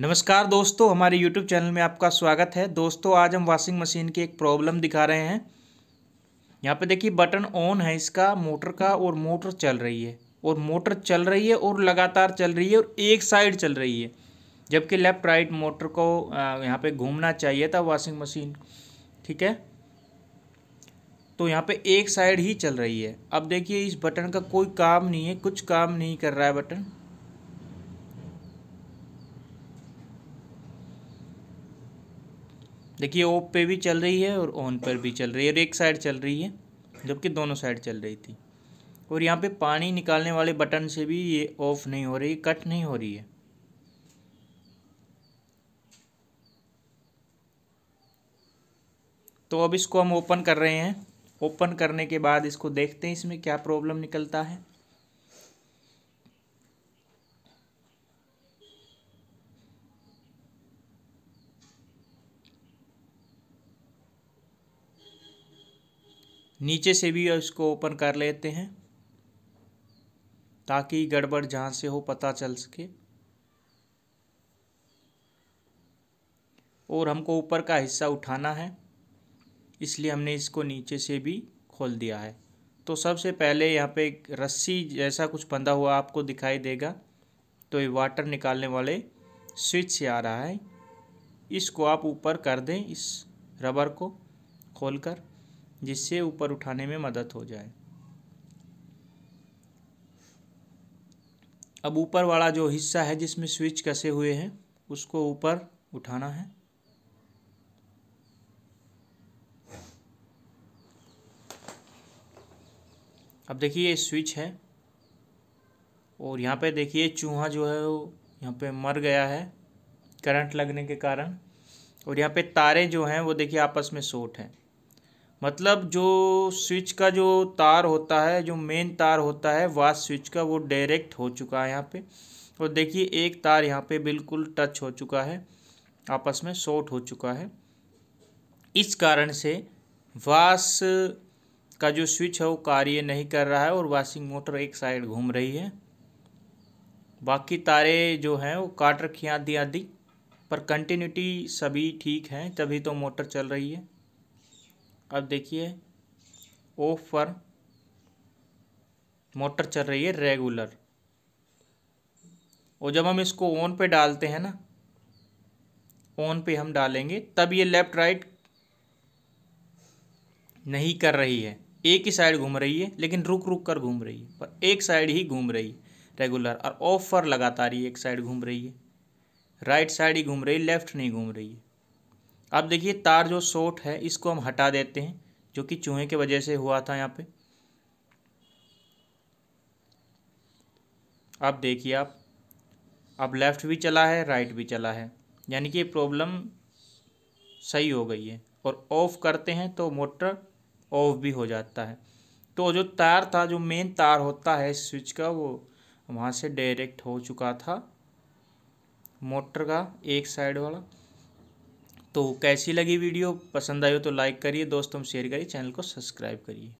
नमस्कार दोस्तों हमारे YouTube चैनल में आपका स्वागत है दोस्तों आज हम वॉशिंग मशीन की एक प्रॉब्लम दिखा रहे हैं यहाँ पे देखिए बटन ऑन है इसका मोटर का और मोटर चल रही है और मोटर चल रही है और लगातार चल रही है और एक साइड चल रही है जबकि लेफ़्ट राइट मोटर को यहाँ पे घूमना चाहिए था वॉशिंग मशीन ठीक है तो यहाँ पे एक साइड ही चल रही है अब देखिए इस बटन का कोई काम नहीं है कुछ काम नहीं कर रहा है बटन देखिए ओप पे भी चल रही है और ऑन पर भी चल रही है और एक साइड चल रही है जबकि दोनों साइड चल रही थी और यहाँ पे पानी निकालने वाले बटन से भी ये ऑफ नहीं हो रही कट नहीं हो रही है तो अब इसको हम ओपन कर रहे हैं ओपन करने के बाद इसको देखते हैं इसमें क्या प्रॉब्लम निकलता है नीचे से भी इसको ओपन कर लेते हैं ताकि गड़बड़ जहाँ से हो पता चल सके और हमको ऊपर का हिस्सा उठाना है इसलिए हमने इसको नीचे से भी खोल दिया है तो सबसे पहले यहाँ पे एक रस्सी जैसा कुछ बंधा हुआ आपको दिखाई देगा तो ये वाटर निकालने वाले स्विच से आ रहा है इसको आप ऊपर कर दें इस रबर को खोलकर जिससे ऊपर उठाने में मदद हो जाए अब ऊपर वाला जो हिस्सा है जिसमें स्विच कसे हुए हैं उसको ऊपर उठाना है अब देखिए ये स्विच है और यहाँ पे देखिए चूहा जो है वो यहाँ पे मर गया है करंट लगने के कारण और यहाँ पे तारे जो हैं वो देखिए आपस में सोट हैं मतलब जो स्विच का जो तार होता है जो मेन तार होता है वास स्विच का वो डायरेक्ट हो चुका है यहाँ पे और देखिए एक तार यहाँ पे बिल्कुल टच हो चुका है आपस में शॉर्ट हो चुका है इस कारण से वास का जो स्विच है वो कार्य नहीं कर रहा है और वाशिंग मोटर एक साइड घूम रही है बाकी तारे जो हैं वो काट रखी आदि आदि पर कंटिन्यूटी सभी ठीक हैं तभी तो मोटर चल रही है अब देखिए ऑफ पर मोटर चल रही है रेगुलर और जब हम इसको ऑन पे डालते हैं ना ऑन पे हम डालेंगे तब ये लेफ़्ट राइट नहीं कर रही है एक ही साइड घूम रही है लेकिन रुक रुक कर घूम रही है पर एक साइड ही घूम रही है रेगुलर और ऑफ पर लगातार ही एक साइड घूम रही है राइट साइड ही घूम रही है लेफ़्ट नहीं घूम रही है अब देखिए तार जो शॉर्ट है इसको हम हटा देते हैं जो कि चूहे के वजह से हुआ था यहाँ पे अब देखिए आप अब लेफ़्ट भी चला है राइट भी चला है यानी कि प्रॉब्लम सही हो गई है और ऑफ़ करते हैं तो मोटर ऑफ भी हो जाता है तो जो तार था जो मेन तार होता है स्विच का वो वहाँ से डायरेक्ट हो चुका था मोटर का एक साइड वाला तो कैसी लगी वीडियो पसंद आई हो तो लाइक करिए दोस्तों शेयर करिए चैनल को सब्सक्राइब करिए